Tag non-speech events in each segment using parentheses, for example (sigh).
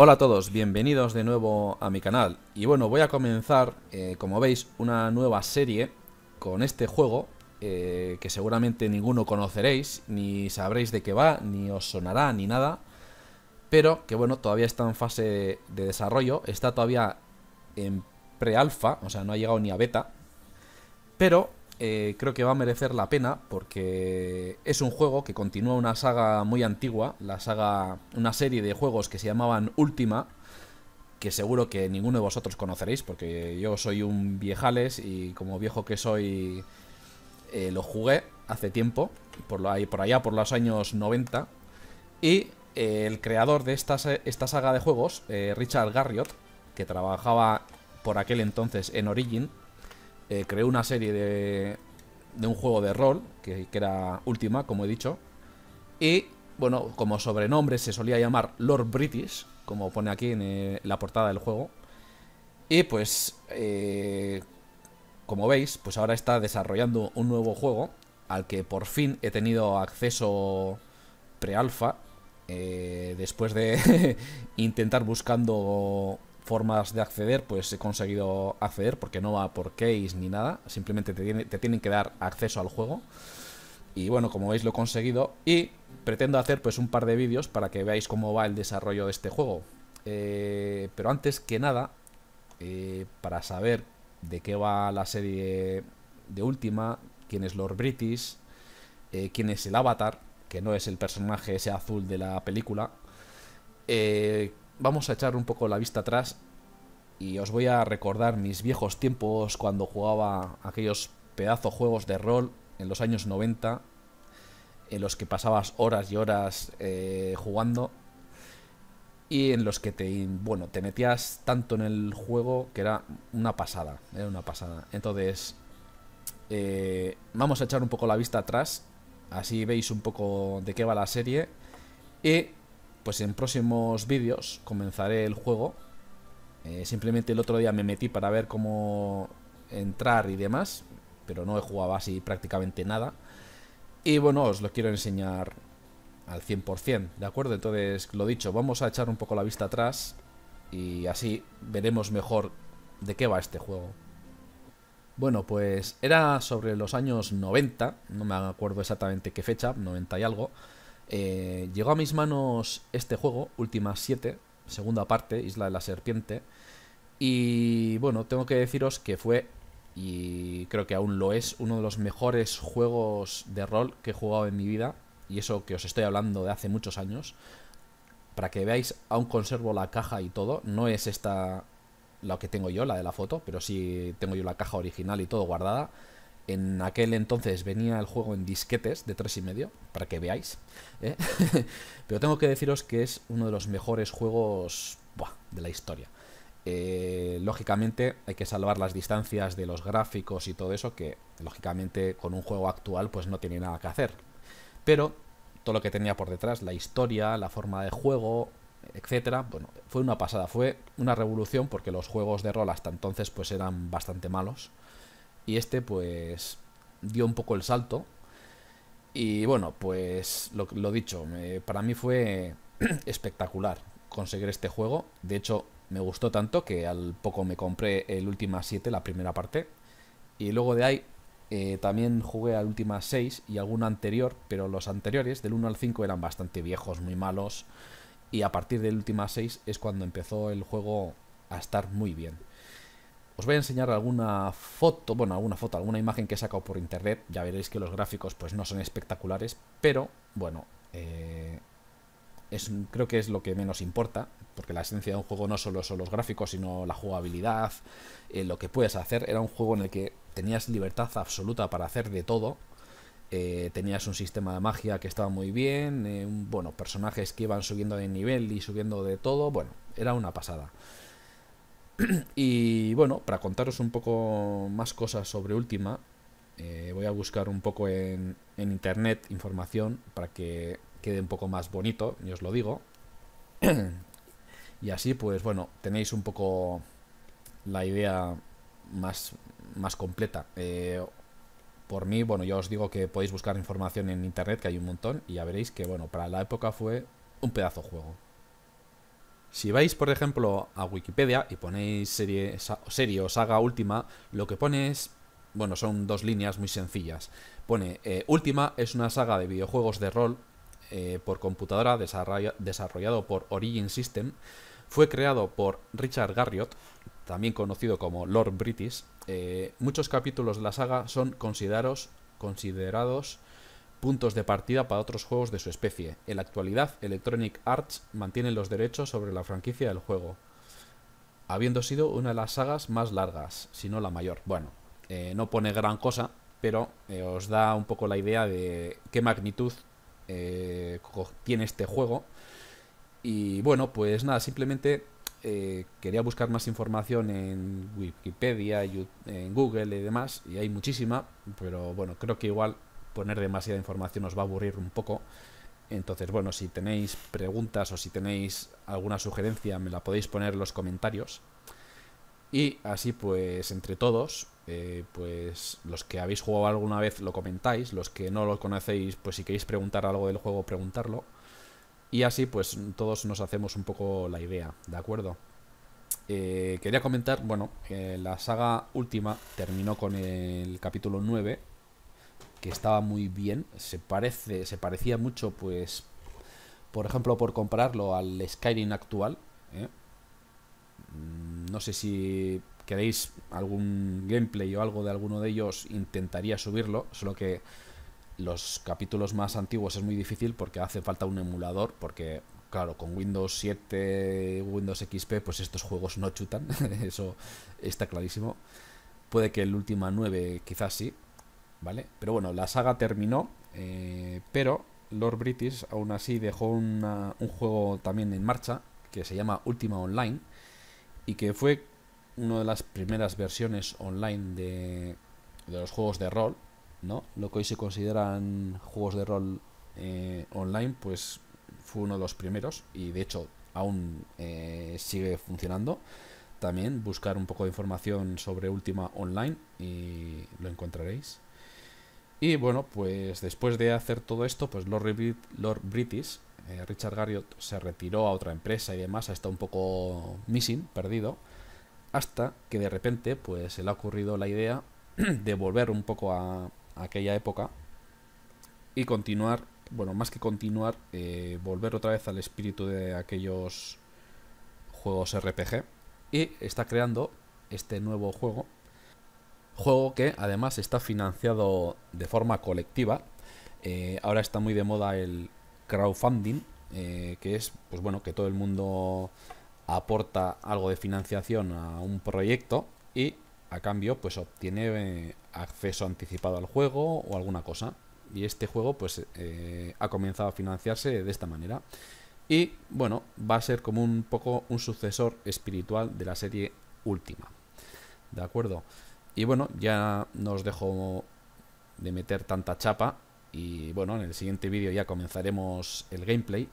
Hola a todos, bienvenidos de nuevo a mi canal. Y bueno, voy a comenzar, eh, como veis, una nueva serie con este juego eh, que seguramente ninguno conoceréis, ni sabréis de qué va, ni os sonará, ni nada. Pero que bueno, todavía está en fase de desarrollo, está todavía en pre-alfa, o sea, no ha llegado ni a beta. Pero eh, creo que va a merecer la pena porque es un juego que continúa una saga muy antigua, la saga, una serie de juegos que se llamaban Ultima, que seguro que ninguno de vosotros conoceréis porque yo soy un viejales y como viejo que soy eh, lo jugué hace tiempo, por, por allá por los años 90, y eh, el creador de esta, esta saga de juegos, Richard Garriott, que trabajaba por aquel entonces en Origin, eh, creé una serie de, de un juego de rol, que, era última, como he dicho. Y, bueno, como sobrenombre se solía llamar Lord British, como pone aquí en eh, la portada del juego. Y pues, eh, como veis, pues ahora está desarrollando un nuevo juego al que por fin he tenido acceso pre-alfa. después de (laughs) intentar buscando formas de acceder, pues he conseguido acceder, porque no va por case ni nada, simplemente te, tienen que dar acceso al juego. Y bueno, como veis lo he conseguido y pretendo hacer pues un par de vídeos para que veáis cómo va el desarrollo de este juego. Eh, pero antes que nada, eh, para saber de qué va la serie de última, quién es Lord British, eh, quién es el avatar, que no es el personaje ese azul de la película, vamos a echar un poco la vista atrás y os voy a recordar mis viejos tiempos cuando jugaba aquellos pedazos juegos de rol en los años 90 en los que pasabas horas y horas eh, jugando y en los que te bueno te metías tanto en el juego que era una pasada era una pasada entonces eh, vamos a echar un poco la vista atrás así veis un poco de qué va la serie y pues en próximos vídeos comenzaré el juego. Eh, simplemente el otro día me metí para ver cómo entrar y demás, pero no he jugado así prácticamente nada. Y bueno, os lo quiero enseñar al 100%, ¿de acuerdo? Entonces, lo dicho, vamos a echar un poco la vista atrás y así veremos mejor de qué va este juego. Bueno, pues era sobre los años 90, no me acuerdo exactamente qué fecha, 90 y algo. Eh, llegó a mis manos este juego, Última 7, segunda parte, Isla de la Serpiente. Y bueno, tengo que deciros que fue, y creo que aún lo es, uno de los mejores juegos de rol que he jugado en mi vida. Y eso que os estoy hablando de hace muchos años. Para que veáis, aún conservo la caja y todo. No es esta la que tengo yo, la de la foto, pero sí tengo yo la caja original y todo guardada. En aquel entonces venía el juego en disquetes de 3,5, para que veáis. ¿eh? (laughs) Pero tengo que deciros que es uno de los mejores juegos de la historia. Eh, lógicamente hay que salvar las distancias de los gráficos y todo eso, que lógicamente con un juego actual pues no tiene nada que hacer. Pero todo lo que tenía por detrás, la historia, la forma de juego, etcétera, bueno, fue una pasada, fue una revolución porque los juegos de rol hasta entonces pues eran bastante malos. Y este pues dio un poco el salto. Y bueno, pues lo, lo dicho, para mí fue (clears throat) espectacular conseguir este juego. De hecho, me gustó tanto que al poco me compré el Ultima 7, la primera parte. Y luego de ahí eh, también jugué al última 6 y algún anterior, pero los anteriores, del 1 al 5, eran bastante viejos, muy malos. Y a partir del última 6 es cuando empezó el juego a estar muy bien. Os voy a enseñar alguna foto, bueno, alguna foto, alguna imagen que he sacado por internet. Ya veréis que los gráficos pues no son espectaculares, pero bueno, eh, es, creo que es lo que menos importa, porque la esencia de un juego no solo son los gráficos, sino la jugabilidad, eh, lo que puedes hacer. Era un juego en el que tenías libertad absoluta para hacer de todo. Eh, tenías un sistema de magia que estaba muy bien, bueno, personajes que iban subiendo de nivel y subiendo de todo, bueno, era una pasada. (clears throat) y bueno, para contaros un poco más cosas sobre Última, eh, voy a buscar un poco en, en, internet información para que quede un poco más bonito, y os lo digo. (clears throat) y así, pues bueno, tenéis un poco la idea más, más completa. Eh, por mí, bueno, yo os digo que podéis buscar información en internet, que hay un montón, y ya veréis que, bueno, para la época fue un pedazo juego. Si vais, por ejemplo, a Wikipedia y ponéis serie, o saga última, lo que pone es... Bueno, son dos líneas muy sencillas. Pone, eh, última es una saga de videojuegos de rol eh, por computadora desarrollado por Origin System. Fue creado por Richard Garriott, también conocido como Lord British. Eh, muchos capítulos de la saga son considerados, considerados puntos de partida para otros juegos de su especie. En la actualidad, Electronic Arts mantiene los derechos sobre la franquicia del juego, habiendo sido una de las sagas más largas, si no la mayor. Bueno, eh, no pone gran cosa, pero eh, os da un poco la idea de qué magnitud eh, tiene este juego. Y bueno, pues nada, simplemente quería buscar más información en Wikipedia, en Google y demás, y hay muchísima, pero bueno, creo que igual poner demasiada información os va a aburrir un poco. Entonces, bueno, si tenéis preguntas o si tenéis alguna sugerencia, me la podéis poner en los comentarios. Y así pues, entre todos, eh, pues los que habéis jugado alguna vez lo comentáis, los que no lo conocéis, pues si queréis preguntar algo del juego, preguntarlo. Y así pues todos nos hacemos un poco la idea, ¿de acuerdo? Eh, quería comentar, bueno, eh, la saga última terminó con el capítulo 9 que estaba muy bien. Se parece, se parecía mucho, pues, por ejemplo, por compararlo al Skyrim actual. ¿eh? Mm, no sé si queréis algún gameplay o algo de alguno de ellos, intentaría subirlo, solo que los capítulos más antiguos es muy difícil porque hace falta un emulador, porque claro, con Windows 7, Windows XP, pues estos juegos no chutan, (laughs) eso está clarísimo. Puede que el último 9 quizás sí, ¿vale? Pero bueno, la saga terminó, eh, pero Lord British aún así dejó un juego también en marcha que se llama Ultima Online y que fue una de las primeras versiones online de, los juegos de rol, ¿no? Lo que hoy se consideran juegos de rol eh, online, pues fue uno de los primeros y de hecho aún eh, sigue funcionando. También buscar un poco de información sobre Ultima Online y lo encontraréis. Y bueno, pues después de hacer todo esto, pues Lord, British, eh, Richard Garriott, se retiró a otra empresa y demás, ha estado un poco missing, perdido, hasta que de repente pues se le ha ocurrido la idea (clears throat) de volver un poco a, aquella época y continuar, bueno, más que continuar, eh, volver otra vez al espíritu de aquellos juegos RPG y está creando este nuevo juego Juego que además está financiado de forma colectiva. Eh, ahora está muy de moda el crowdfunding, eh, que es, pues bueno, que todo el mundo aporta algo de financiación a un proyecto y a cambio pues obtiene eh, acceso anticipado al juego o alguna cosa. Y este juego pues ha comenzado a financiarse de esta manera. Y bueno, va a ser como un poco un sucesor espiritual de la serie última. ¿De acuerdo? Y bueno, ya no os dejo de meter tanta chapa. Y bueno, en el siguiente vídeo ya comenzaremos el gameplay.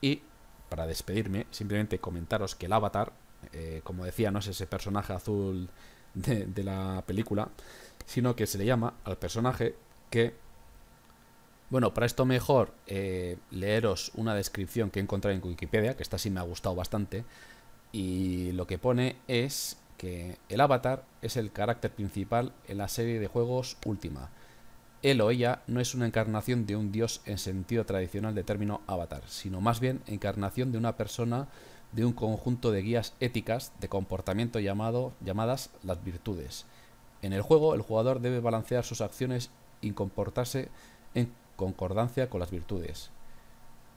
Y para despedirme, simplemente comentaros que el avatar, eh, como decía, no es ese personaje azul de, la película, sino que se le llama al personaje que bueno, para esto mejor eh, leeros una descripción que he encontrado en Wikipedia, que esta sí me ha gustado bastante, y lo que pone es que el avatar es el carácter principal en la serie de juegos última. Él o ella no es una encarnación de un dios en sentido tradicional de término avatar, sino más bien encarnación de una persona de un conjunto de guías éticas de comportamiento llamado, llamadas las virtudes. En el juego, el jugador debe balancear sus acciones y comportarse en concordancia con las virtudes.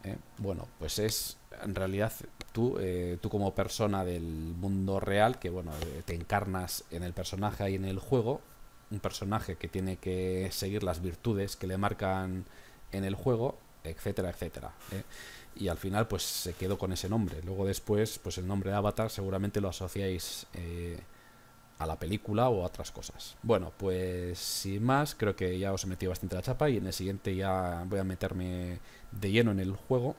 Eh, bueno, pues es en realidad tú, eh, tú como persona del mundo real, que bueno, eh, te encarnas en el personaje y en el juego, un personaje que tiene que seguir las virtudes que le marcan en el juego, etcétera, etcétera. ¿eh? Y al final pues se quedó con ese nombre. Luego después pues el nombre de Avatar seguramente lo asociáis a la película o a otras cosas. Bueno, pues sin más, creo que ya os he metido bastante la chapa y en el siguiente ya voy a meterme de lleno en el juego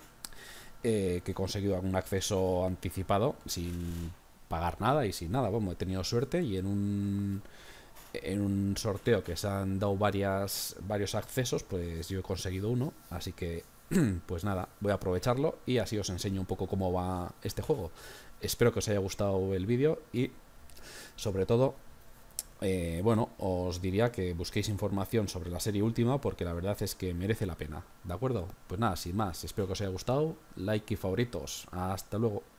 eh, que he conseguido algún acceso anticipado sin pagar nada y sin nada. Bueno, he tenido suerte y en un en un sorteo que se han dado varias varios accesos, pues yo he conseguido uno, así que (clears throat) pues nada, voy a aprovecharlo y así os enseño un poco cómo va este juego. Espero que os haya gustado el vídeo y sobre todo eh, bueno, os diría que busquéis información sobre la serie última porque la verdad es que merece la pena. ¿De acuerdo? Pues nada, sin más, espero que os haya gustado, like y favoritos. Hasta luego.